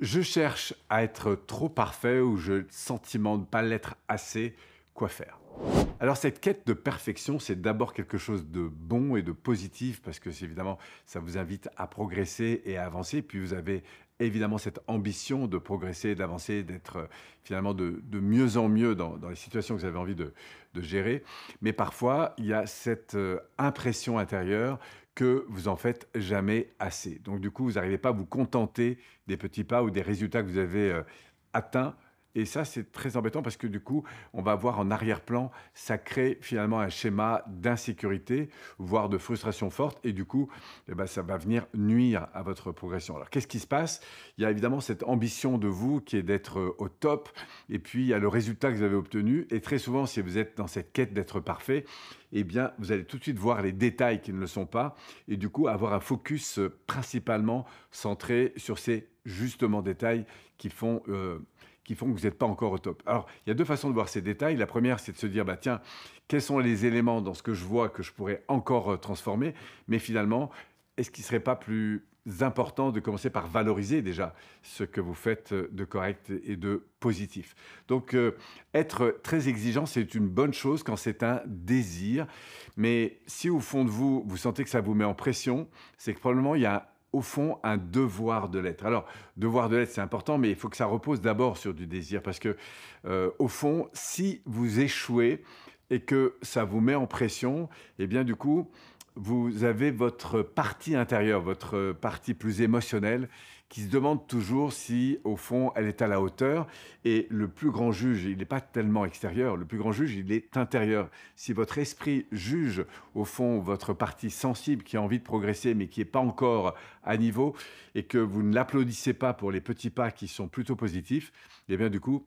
Je cherche à être trop parfait ou je sentiment de ne pas l'être assez. Quoi faire alors cette quête de perfection, c'est d'abord quelque chose de bon et de positif parce que évidemment, ça vous invite à progresser et à avancer. Puis vous avez évidemment cette ambition de progresser, d'avancer, d'être euh, finalement de, mieux en mieux dans, les situations que vous avez envie de gérer. Mais parfois, il y a cette euh, impression intérieure que vous en faites jamais assez. Donc du coup, vous n'arrivez pas à vous contenter des petits pas ou des résultats que vous avez euh, atteints et ça, c'est très embêtant parce que du coup, on va voir en arrière-plan, ça crée finalement un schéma d'insécurité, voire de frustration forte. Et du coup, eh ben, ça va venir nuire à votre progression. Alors, qu'est-ce qui se passe Il y a évidemment cette ambition de vous qui est d'être euh, au top. Et puis, il y a le résultat que vous avez obtenu. Et très souvent, si vous êtes dans cette quête d'être parfait, eh bien, vous allez tout de suite voir les détails qui ne le sont pas. Et du coup, avoir un focus euh, principalement centré sur ces justement détails qui font... Euh, qui font que vous n'êtes pas encore au top. Alors, il y a deux façons de voir ces détails. La première, c'est de se dire, bah, tiens, quels sont les éléments dans ce que je vois que je pourrais encore euh, transformer Mais finalement, est-ce qu'il ne serait pas plus important de commencer par valoriser déjà ce que vous faites euh, de correct et de positif. Donc euh, être très exigeant, c'est une bonne chose quand c'est un désir, mais si au fond de vous, vous sentez que ça vous met en pression, c'est que probablement il y a au fond un devoir de l'être. Alors, devoir de l'être, c'est important, mais il faut que ça repose d'abord sur du désir, parce que, euh, au fond, si vous échouez et que ça vous met en pression, eh bien, du coup, vous avez votre partie intérieure, votre partie plus émotionnelle, qui se demande toujours si, au fond, elle est à la hauteur. Et le plus grand juge, il n'est pas tellement extérieur, le plus grand juge, il est intérieur. Si votre esprit juge, au fond, votre partie sensible qui a envie de progresser, mais qui n'est pas encore à niveau, et que vous ne l'applaudissez pas pour les petits pas qui sont plutôt positifs, eh bien, du coup,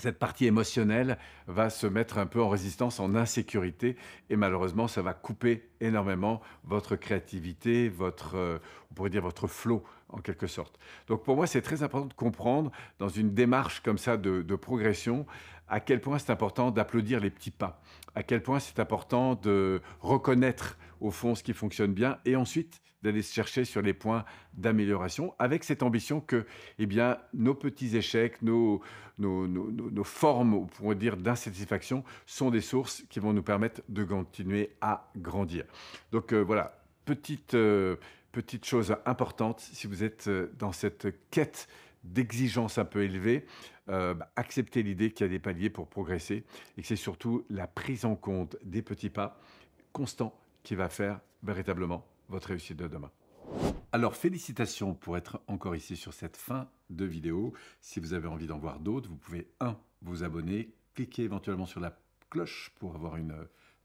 cette partie émotionnelle va se mettre un peu en résistance, en insécurité, et malheureusement, ça va couper énormément votre créativité, votre, euh, on pourrait dire votre flot en quelque sorte. Donc pour moi, c'est très important de comprendre, dans une démarche comme ça de, progression, à quel point c'est important d'applaudir les petits pas, à quel point c'est important de reconnaître au fond ce qui fonctionne bien et ensuite d'aller se chercher sur les points d'amélioration avec cette ambition que eh bien, nos petits échecs, nos, formes, on pourrait dire, d'insatisfaction sont des sources qui vont nous permettre de continuer à grandir. Donc euh, voilà, petite... Euh, Petite chose importante, si vous êtes euh, dans cette quête d'exigence un peu élevée, euh, bah, acceptez l'idée qu'il y a des paliers pour progresser et que c'est surtout la prise en compte des petits pas constants qui va faire véritablement votre réussite de demain. Alors félicitations pour être encore ici sur cette fin de vidéo. Si vous avez envie d'en voir d'autres, vous pouvez un, vous abonner, cliquer éventuellement sur la cloche pour avoir une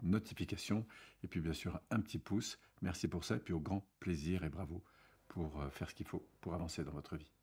notification. Et puis bien sûr, un petit pouce. Merci pour ça. Et puis au grand plaisir et bravo pour euh, faire ce qu'il faut pour avancer dans votre vie.